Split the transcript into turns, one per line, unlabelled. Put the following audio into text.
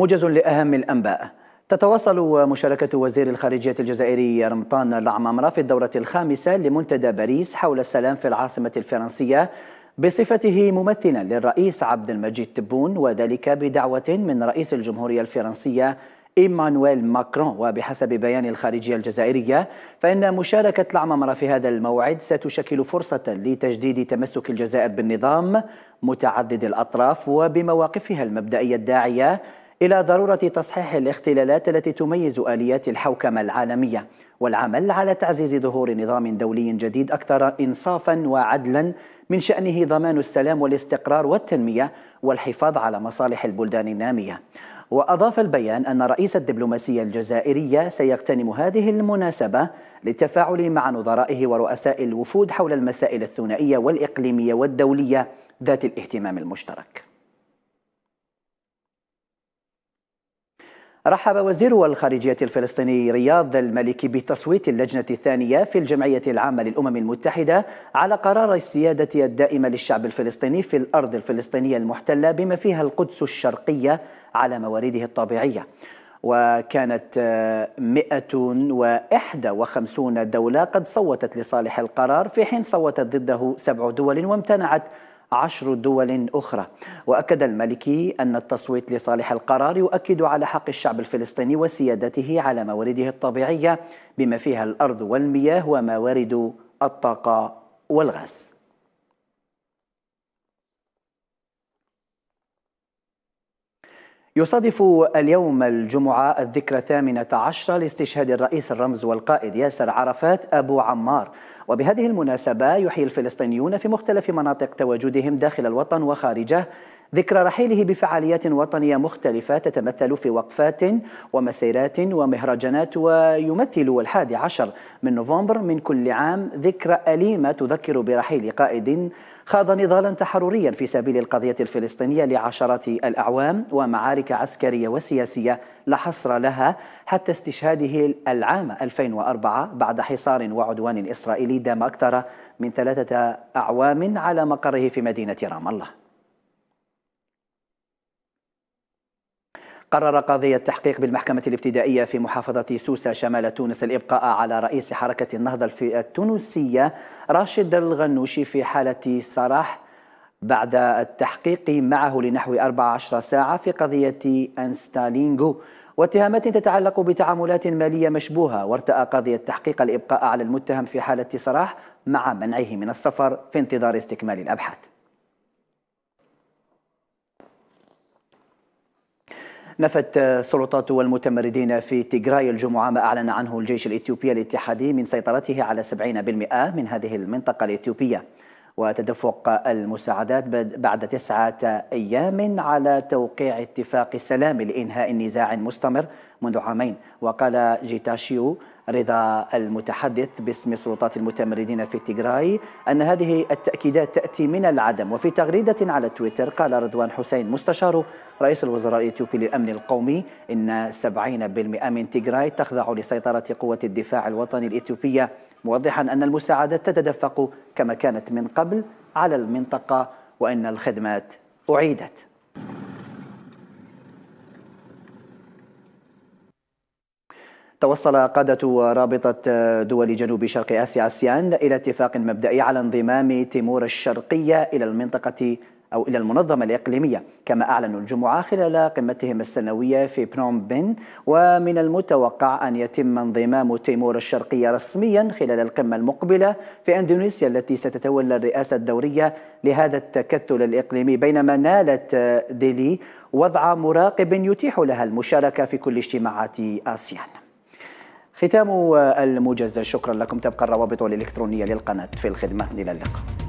موجز لأهم الأنباء تتواصل مشاركة وزير الخارجية الجزائري رمطان العمامرة في الدورة الخامسة لمنتدى باريس حول السلام في العاصمة الفرنسية بصفته ممثلا للرئيس عبد المجيد تبون وذلك بدعوة من رئيس الجمهورية الفرنسية إيمانويل ماكرون وبحسب بيان الخارجية الجزائرية فإن مشاركة العمامرة في هذا الموعد ستشكل فرصة لتجديد تمسك الجزائر بالنظام متعدد الأطراف وبمواقفها المبدئية الداعية إلى ضرورة تصحيح الاختلالات التي تميز آليات الحوكمة العالمية والعمل على تعزيز ظهور نظام دولي جديد أكثر إنصافا وعدلا من شأنه ضمان السلام والاستقرار والتنمية والحفاظ على مصالح البلدان النامية وأضاف البيان أن رئيس الدبلوماسية الجزائرية سيغتنم هذه المناسبة للتفاعل مع نظرائه ورؤساء الوفود حول المسائل الثنائية والإقليمية والدولية ذات الاهتمام المشترك رحب وزير الخارجية الفلسطيني رياض الملكي بتصويت اللجنة الثانية في الجمعية العامة للأمم المتحدة على قرار السيادة الدائمة للشعب الفلسطيني في الأرض الفلسطينية المحتلة بما فيها القدس الشرقية على موارده الطبيعية وكانت 151 دولة قد صوتت لصالح القرار في حين صوتت ضده سبع دول وامتنعت عشر دول أخرى وأكد المالكي أن التصويت لصالح القرار يؤكد على حق الشعب الفلسطيني وسيادته على موارده الطبيعية بما فيها الأرض والمياه وموارد الطاقة والغاز يصادف اليوم الجمعة الذكرى الثامنة عشرة لاستشهاد الرئيس الرمز والقائد ياسر عرفات أبو عمار وبهذه المناسبة يحيي الفلسطينيون في مختلف مناطق تواجدهم داخل الوطن وخارجه ذكرى رحيله بفعاليات وطنية مختلفة تتمثل في وقفات ومسيرات ومهرجانات ويمثل الحادي عشر من نوفمبر من كل عام ذكرى أليمة تذكر برحيل قائد خاض نضالا تحرريا في سبيل القضية الفلسطينية لعشرات الأعوام ومعارك عسكرية وسياسية لا حصر لها حتى استشهاده العام 2004 بعد حصار وعدوان إسرائيلي دام أكثر من ثلاثة أعوام على مقره في مدينة رام الله قرر قاضي التحقيق بالمحكمة الابتدائية في محافظة سوسة شمال تونس الإبقاء على رئيس حركة النهضة التونسية راشد الغنوشي في حالة صراح بعد التحقيق معه لنحو 14 ساعة في قضية أنستالينغو واتهامات تتعلق بتعاملات مالية مشبوهة وارتأى قاضي التحقيق الإبقاء على المتهم في حالة سراح مع منعه من السفر في انتظار استكمال الأبحاث نفت السلطات والمتمردين في تيغراي الجمعة ما أعلن عنه الجيش الإثيوبي الاتحادي من سيطرته على 70% من هذه المنطقة الإثيوبية وتدفق المساعدات بعد تسعة أيام على توقيع اتفاق السلام لإنهاء النزاع المستمر منذ عامين وقال جيتاشيو رضا المتحدث باسم سلطات المتمردين في تيغراي أن هذه التأكيدات تأتي من العدم وفي تغريدة على تويتر قال رضوان حسين مستشار رئيس الوزراء الإثيوبي للأمن القومي إن 70% من تيغراي تخضع لسيطرة قوة الدفاع الوطني الإثيوبية موضحا أن المساعدات تتدفق كما كانت من قبل على المنطقة وأن الخدمات أعيدت توصل قادة رابطة دول جنوب شرق آسيا آسيان إلى اتفاق مبدئي على انضمام تيمور الشرقية إلى المنطقة أو إلى المنظمة الإقليمية كما أعلنوا الجمعة خلال قمتهم السنوية في بنوم بن ومن المتوقع أن يتم انضمام تيمور الشرقية رسميا خلال القمة المقبلة في أندونيسيا التي ستتولى الرئاسة الدورية لهذا التكتل الإقليمي بينما نالت ديلي وضع مراقب يتيح لها المشاركة في كل اجتماعات آسيان ختام الموجز شكرا لكم تبقى الروابط الإلكترونية للقناة في الخدمة إلى اللقاء